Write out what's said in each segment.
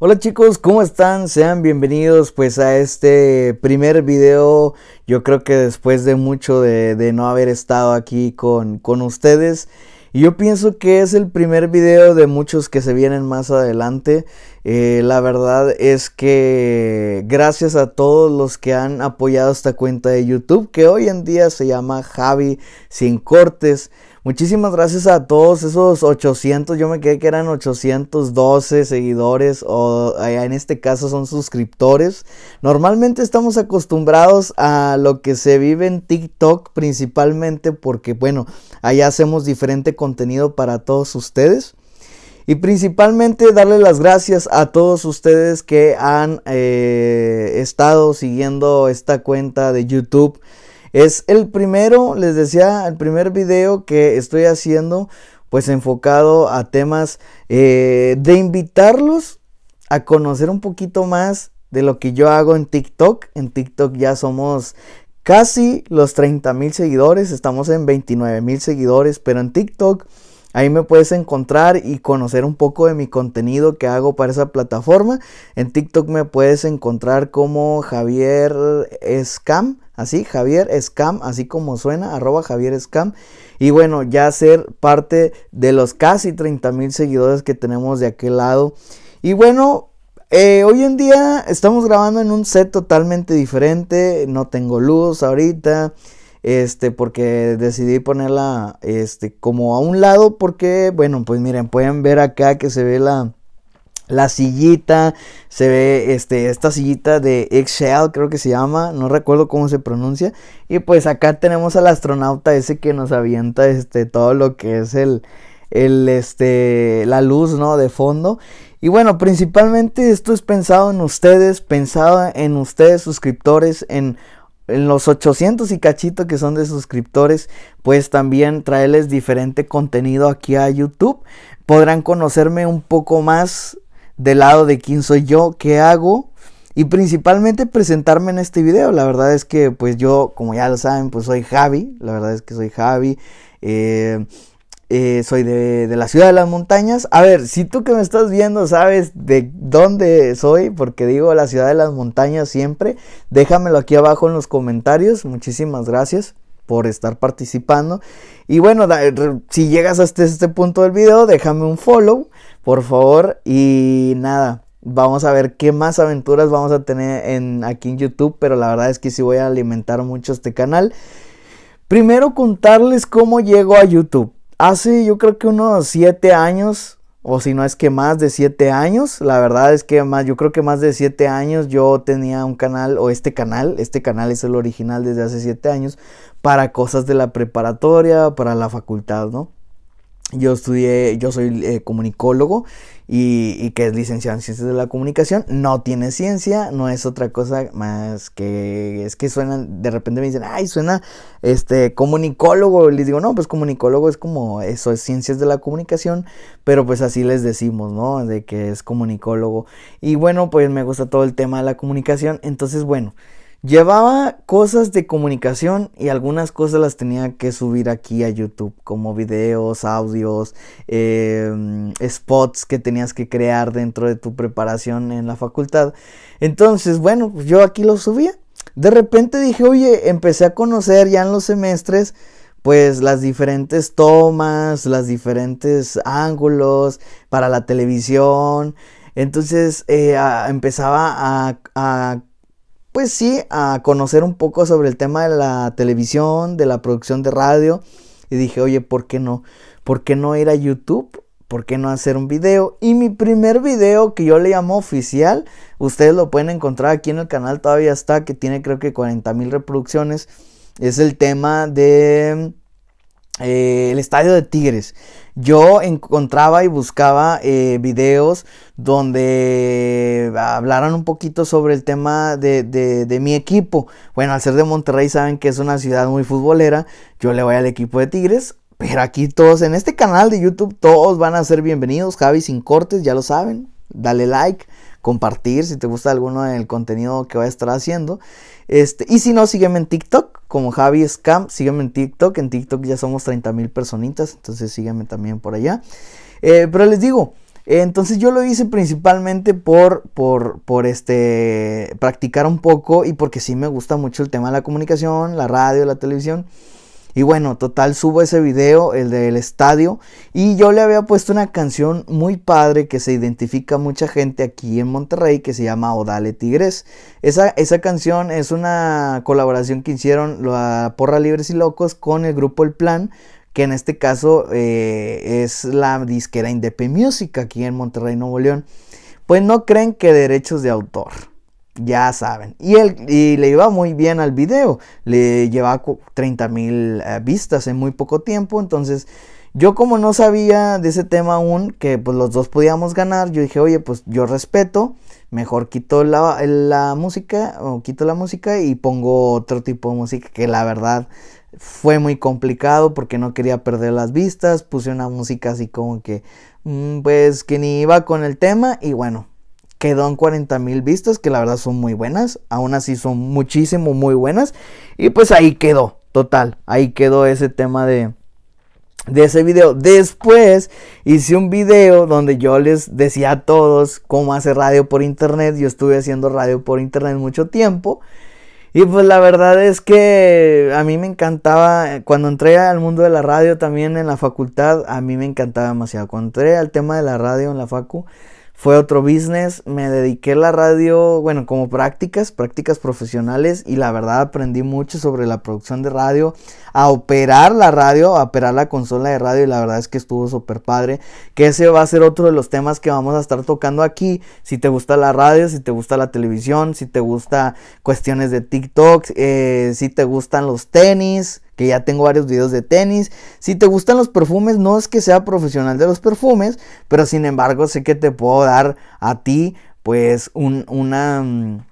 Hola chicos, ¿cómo están? Sean bienvenidos pues a este primer video. Yo creo que después de mucho de, no haber estado aquí con, ustedes. Y yo pienso que es el primer video de muchos que se vienen más adelante. Eh, la verdad es que gracias a todos los que han apoyado esta cuenta de YouTube que hoy en día se llama Javi Sin Cortes. Muchísimas gracias a todos esos 800, yo me quedé que eran 812 seguidores o en este caso son suscriptores. Normalmente estamos acostumbrados a lo que se vive en TikTok principalmente porque bueno, allá hacemos diferente contenido para todos ustedes. Y principalmente darle las gracias a todos ustedes que han eh, estado siguiendo esta cuenta de YouTube es el primero, les decía, el primer video que estoy haciendo pues enfocado a temas eh, de invitarlos a conocer un poquito más de lo que yo hago en TikTok. En TikTok ya somos casi los 30 mil seguidores, estamos en 29 mil seguidores, pero en TikTok ahí me puedes encontrar y conocer un poco de mi contenido que hago para esa plataforma. En TikTok me puedes encontrar como Javier Scam. Así, Javier Scam, así como suena, arroba Javier Scam. Y bueno, ya ser parte de los casi 30 mil seguidores que tenemos de aquel lado. Y bueno, eh, hoy en día estamos grabando en un set totalmente diferente. No tengo luz ahorita. Este, porque decidí ponerla, este, como a un lado. Porque, bueno, pues miren, pueden ver acá que se ve la, la sillita, se ve este, esta sillita de Excel, creo que se llama, no recuerdo cómo se pronuncia. Y pues acá tenemos al astronauta ese que nos avienta este, todo lo que es el, el, este, la luz ¿no? de fondo. Y bueno, principalmente esto es pensado en ustedes, pensado en ustedes suscriptores, en en los 800 y cachito que son de suscriptores, pues también traerles diferente contenido aquí a YouTube. Podrán conocerme un poco más del lado de quién soy yo, qué hago y principalmente presentarme en este video. La verdad es que pues yo, como ya lo saben, pues soy Javi, la verdad es que soy Javi. Eh, eh, soy de, la ciudad de las montañas. A ver, si tú que me estás viendo sabes de dónde soy, porque digo la ciudad de las montañas siempre, déjamelo aquí abajo en los comentarios. Muchísimas gracias por estar participando. Y bueno, si llegas hasta este punto del video, déjame un follow por favor. Y nada, vamos a ver qué más aventuras vamos a tener en, aquí en YouTube, pero la verdad es que sí voy a alimentar mucho este canal. Primero contarles cómo llego a YouTube. Hace yo creo que unos 7 años, o si no es que más de 7 años, la verdad es que más, yo creo que más de 7 años yo tenía un canal, o este canal, este canal es el original desde hace 7 años, para cosas de la preparatoria, para la facultad, ¿no? Yo estudié, yo soy eh, comunicólogo y, y, que es licenciado en ciencias de la comunicación. No tiene ciencia, no es otra cosa más que es que suenan, de repente me dicen, ay, suena este comunicólogo. Les digo, no, pues comunicólogo es como eso, es ciencias de la comunicación, pero pues así les decimos, ¿no? De que es comunicólogo. Y bueno, pues me gusta todo el tema de la comunicación. Entonces, bueno. Llevaba cosas de comunicación y algunas cosas las tenía que subir aquí a YouTube, como videos, audios, em, spots que tenías que crear dentro de tu preparación en la facultad. Entonces, bueno, pues, yo aquí lo subía. De repente dije, oye, empecé a conocer ya en los semestres, pues las diferentes tomas, las diferentes ángulos para la televisión. Entonces eh, empezaba a, a pues sí, a conocer un poco sobre el tema de la televisión, de la producción de radio. Y dije, oye, ¿por qué no? ¿Por qué no ir a YouTube? ¿Por qué no hacer un video? Y mi primer video que yo le llamo oficial, ustedes lo pueden encontrar aquí en el canal, todavía está, que tiene creo que 40 mil reproducciones. Es el tema de eh, el estadio de Tigres. Yo encontraba y buscaba eh, videos donde hablaran un poquito sobre el tema de, de, mi equipo. Bueno, al ser de Monterrey saben que es una ciudad muy futbolera. Yo le voy al equipo de Tigres. Pero aquí todos, en este canal de YouTube, todos van a ser bienvenidos. Javi sin cortes, ya lo saben. Dale like compartir si te gusta alguno del contenido que voy a estar haciendo. Este, y si no, sígueme en TikTok como Javi Scam, sígueme en TikTok, en TikTok ya somos 30 mil personitas, entonces sígueme también por allá. Eh, pero les digo, entonces yo lo hice principalmente por, por, este, practicar un poco y porque sí me gusta mucho el tema de la comunicación, la radio, la televisión. Y bueno, total, subo ese video, el del estadio. Y yo le había puesto una canción muy padre que se identifica a mucha gente aquí en Monterrey que se llama Odale Tigres. Esa, esa canción es una colaboración que hicieron la Porra Libres y Locos con el grupo El Plan que en este caso eh, es la disquera Indepe Music aquí en Monterrey, Nuevo León, pues no creen que derechos de autor. Ya saben. Y, él y le iba muy bien al video. Le llevaba 30 mil eh, vistas en muy poco tiempo. Entonces, yo como no sabía de ese tema aún, que pues los dos podíamos ganar, yo dije, oye, pues yo respeto. Mejor quito la, la música, o quito la música y pongo otro tipo de música que la verdad fue muy complicado porque no quería perder las vistas. Puse una música así como que, mm, pues que ni iba con el tema y bueno, quedó en 40 mil vistas, que la verdad son muy buenas, aún así son muchísimo, muy buenas, y pues ahí quedó, total, ahí quedó ese tema de, de ese video. Después hice un video donde yo les decía a todos cómo hacer radio por internet, yo estuve haciendo radio por internet mucho tiempo, y pues la verdad es que a mí me encantaba, cuando entré al mundo de la radio también en la facultad, a mí me encantaba demasiado. Cuando entré al tema de la radio en la facu, fue otro business, me dediqué a la radio, bueno, como prácticas, prácticas profesionales y la verdad aprendí mucho sobre la producción de radio, a operar la radio, a operar la consola de radio y la verdad es que estuvo súper padre, que ese va a ser otro de los temas que vamos a estar tocando aquí, si te gusta la radio, si te gusta la televisión, si te gusta cuestiones de TikTok, eh, si te gustan los tenis, que ya tengo varios videos de tenis. Si te gustan los perfumes, no es que sea profesional de los perfumes, pero sin embargo sé que te puedo dar a ti pues una, mm,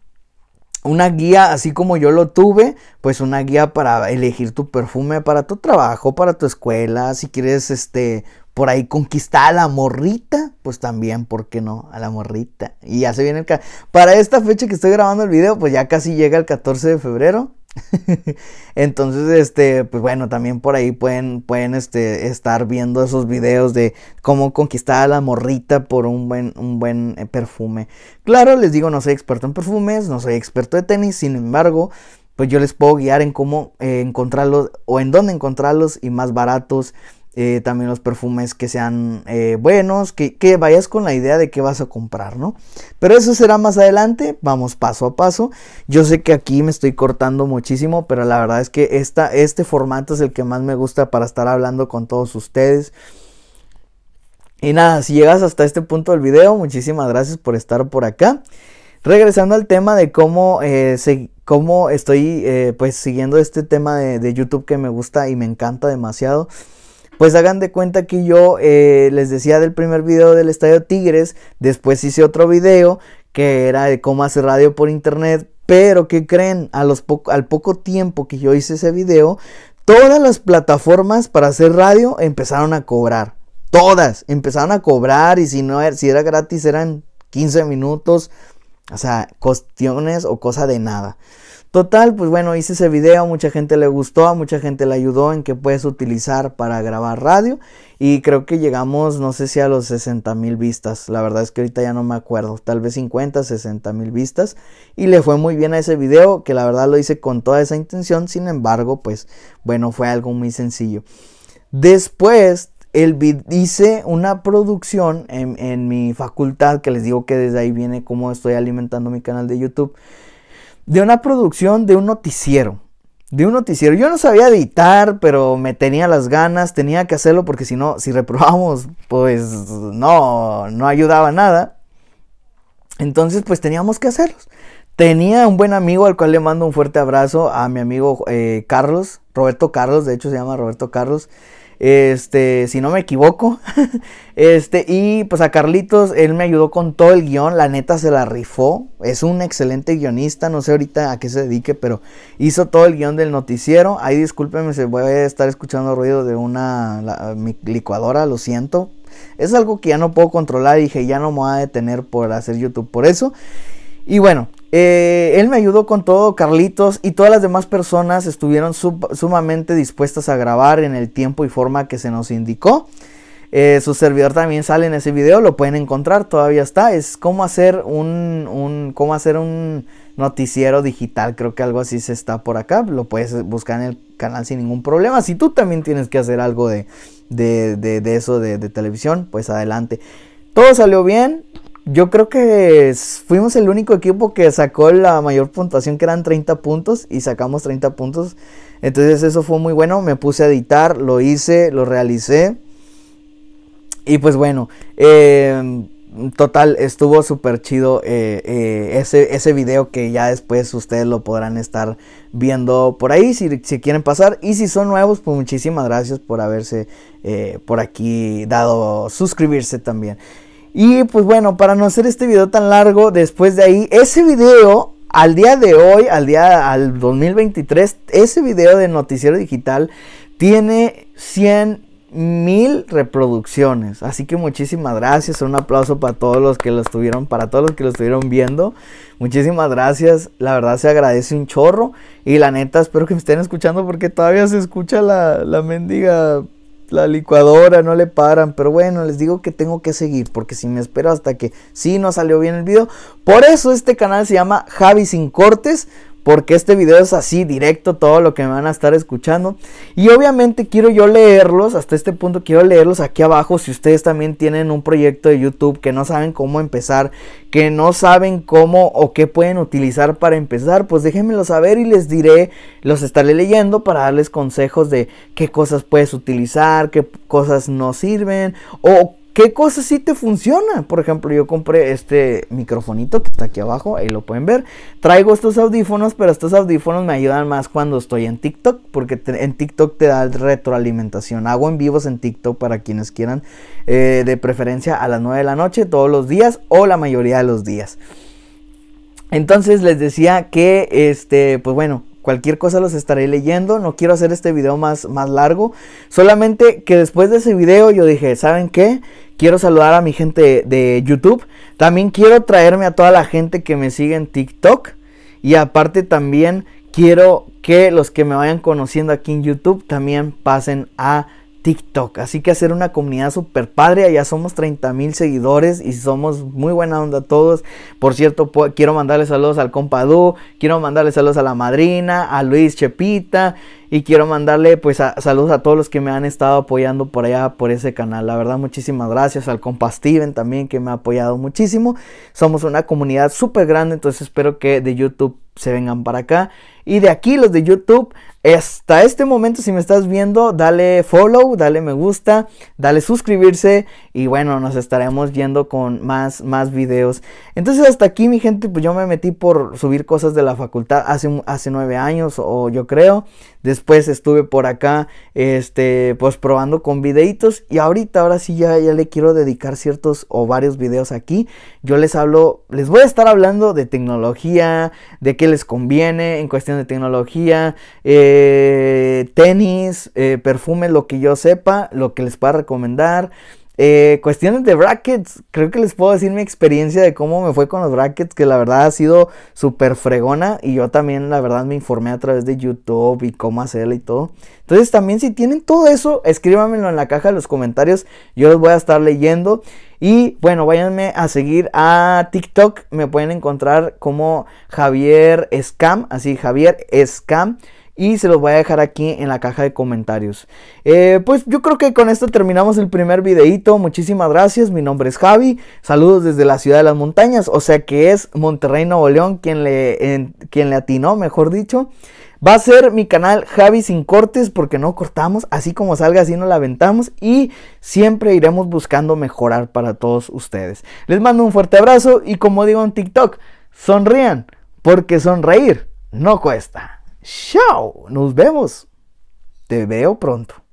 una guía, así como yo lo tuve, pues una guía para elegir tu perfume para tu trabajo, para tu escuela, si quieres este por ahí conquistar a la morrita, pues también, ¿por qué no? A la morrita. Y ya se viene el... Para esta fecha que estoy grabando el video, pues ya casi llega el 14 de febrero. Entonces, este, pues bueno, también por ahí pueden, pueden este, estar viendo esos videos de cómo conquistar a la morrita por un buen, un buen eh, perfume. Claro, les digo, no soy experto en perfumes, no soy experto de tenis, sin embargo, pues yo les puedo guiar en cómo eh, encontrarlos o en dónde encontrarlos y más baratos eh, también los perfumes que sean eh, buenos, que, vayas con la idea de qué vas a comprar, ¿no? Pero eso será más adelante, vamos paso a paso. Yo sé que aquí me estoy cortando muchísimo, pero la verdad es que esta, este formato es el que más me gusta para estar hablando con todos ustedes. Y nada, si llegas hasta este punto del video, muchísimas gracias por estar por acá. Regresando al tema de cómo, eh, cómo estoy pues siguiendo este tema de, de YouTube que me gusta y me encanta demasiado. Pues hagan de cuenta que yo eh, les decía del primer video del Estadio Tigres, después hice otro video que era de cómo hacer radio por internet, pero que creen, al poco tiempo que yo hice ese video, todas las plataformas para hacer radio empezaron a cobrar. Todas empezaron a cobrar y si no er, si era gratis eran 15 minutos, o sea, cuestiones o cosa de nada. Total, pues bueno, hice ese video, mucha gente le gustó, a mucha gente le ayudó en que puedes utilizar para grabar radio y creo que llegamos, no sé si a los 60 mil vistas, la verdad es que ahorita ya no me acuerdo, tal vez 50, 60 mil vistas y le fue muy bien a ese video que la verdad lo hice con toda esa intención, sin embargo, pues bueno, fue algo muy sencillo. Después hice una producción en, en mi facultad, que les digo que desde ahí viene cómo estoy alimentando mi canal de YouTube de una producción de un noticiero. De un noticiero. Yo no sabía editar, pero me tenía las ganas, tenía que hacerlo porque si no, si reprobamos, pues no, no ayudaba nada. Entonces, pues teníamos que hacerlos. Tenía un buen amigo al cual le mando un fuerte abrazo, a mi amigo eh, Carlos, Roberto Carlos, de hecho se llama Roberto Carlos. Este, si no me equivoco. este, y pues a Carlitos, él me ayudó con todo el guión. La neta se la rifó. Es un excelente guionista. No sé ahorita a qué se dedique, pero hizo todo el guión del noticiero. Ahí discúlpeme se voy a estar escuchando ruido de una licuadora, lo siento. Es algo que ya no puedo controlar. Dije, ya no me voy a detener por hacer YouTube por eso. Y bueno, eh, él me ayudó con todo, Carlitos y todas las demás personas estuvieron sumamente dispuestas a grabar en el tiempo y forma que se nos indicó. Eh, su servidor también sale en ese video, lo pueden encontrar, todavía está. Es cómo hacer un, cómo hacer un noticiero digital, creo que algo así se está por acá. Lo puedes buscar en el canal sin ningún problema. Si tú también tienes que hacer algo de eso de, televisión, pues adelante. Todo salió bien, yo creo que fuimos el único equipo que sacó la mayor puntuación, que eran 30 puntos, y sacamos 30 puntos. Entonces eso fue muy bueno, me puse a editar, lo hice, lo realicé. Y pues bueno, em, total, estuvo súper chido eh, eh, ese, ese, video que ya después ustedes lo podrán estar viendo por ahí si, si quieren pasar. Y si son nuevos, pues muchísimas gracias por haberse eh, por aquí dado suscribirse también. Y pues bueno, para no hacer este video tan largo, después de ahí, ese video al día de hoy, al día al 2023, ese video de Noticiero Digital tiene 100 mil reproducciones. Así que muchísimas gracias. Un aplauso para todos los que lo estuvieron, para todos los que lo estuvieron viendo. Muchísimas gracias. La verdad se agradece un chorro. Y la neta, espero que me estén escuchando porque todavía se escucha la, la mendiga la licuadora, no le paran. Pero bueno, les digo que tengo que seguir. Porque si me espero hasta que sí no salió bien el video. Por eso este canal se llama Javi Sin Cortes porque este video es así, directo, todo lo que me van a estar escuchando. Y obviamente quiero yo leerlos, hasta este punto quiero leerlos aquí abajo, si ustedes también tienen un proyecto de YouTube que no saben cómo empezar, que no saben cómo o qué pueden utilizar para empezar, pues déjenmelo saber y les diré, los estaré leyendo para darles consejos de qué cosas puedes utilizar, qué cosas no sirven o ¿Qué cosa sí te funciona? Por ejemplo, yo compré este microfonito que está aquí abajo, ahí lo pueden ver. Traigo estos audífonos, pero estos audífonos me ayudan más cuando estoy en TikTok, porque en TikTok te da retroalimentación. Hago en vivos en TikTok para quienes quieran, eh, de preferencia a las 9 de la noche, todos los días o la mayoría de los días. Entonces les decía que, este, pues bueno, Cualquier cosa los estaré leyendo. No quiero hacer este video más, más largo. Solamente que después de ese video yo dije, ¿saben qué? Quiero saludar a mi gente de YouTube. También quiero traerme a toda la gente que me sigue en TikTok. Y aparte también quiero que los que me vayan conociendo aquí en YouTube también pasen a TikTok. Así que hacer una comunidad súper padre. ya somos 30 mil seguidores y somos muy buena onda todos. Por cierto, quiero mandarle saludos al Du, quiero mandarle saludos a la madrina, a Luis Chepita y quiero mandarle pues saludos a todos los que me han estado apoyando por allá, por ese canal. La verdad, muchísimas gracias al compa Steven también que me ha apoyado muchísimo. Somos una comunidad súper grande, entonces espero que de YouTube se vengan para acá. Y de aquí los de YouTube, hasta este momento si me estás viendo, dale follow, dale me gusta, dale suscribirse y bueno, nos estaremos viendo con más, más videos. Entonces hasta aquí mi gente, pues yo me metí por subir cosas de la facultad hace, hace nueve años o yo creo. Después estuve por acá, este, pues probando con videitos y ahorita, ahora sí ya, ya le quiero dedicar ciertos o varios videos aquí. Yo les hablo, les voy a estar hablando de tecnología, de qué les conviene en cuestión de tecnología, eh, tenis, eh, perfume, lo que yo sepa, lo que les pueda recomendar. Eh, cuestiones de brackets, creo que les puedo decir mi experiencia de cómo me fue con los brackets, que la verdad ha sido súper fregona y yo también la verdad me informé a través de YouTube y cómo hacerlo y todo. Entonces también si tienen todo eso, escríbanmelo en la caja de los comentarios, yo los voy a estar leyendo. Y bueno, váyanme a seguir a TikTok, me pueden encontrar como Javier Scam, así Javier Scam y se los voy a dejar aquí en la caja de comentarios. Eh, pues yo creo que con esto terminamos el primer videito. Muchísimas gracias. Mi nombre es Javi. Saludos desde la ciudad de las montañas. O sea que es Monterrey Nuevo León quien le, quien le atinó, mejor dicho. Va a ser mi canal Javi sin cortes porque no cortamos, así como salga así no la aventamos y siempre iremos buscando mejorar para todos ustedes. Les mando un fuerte abrazo y como digo en TikTok, sonrían porque sonreír no cuesta. Tchau! Nos vemos! Te veo pronto!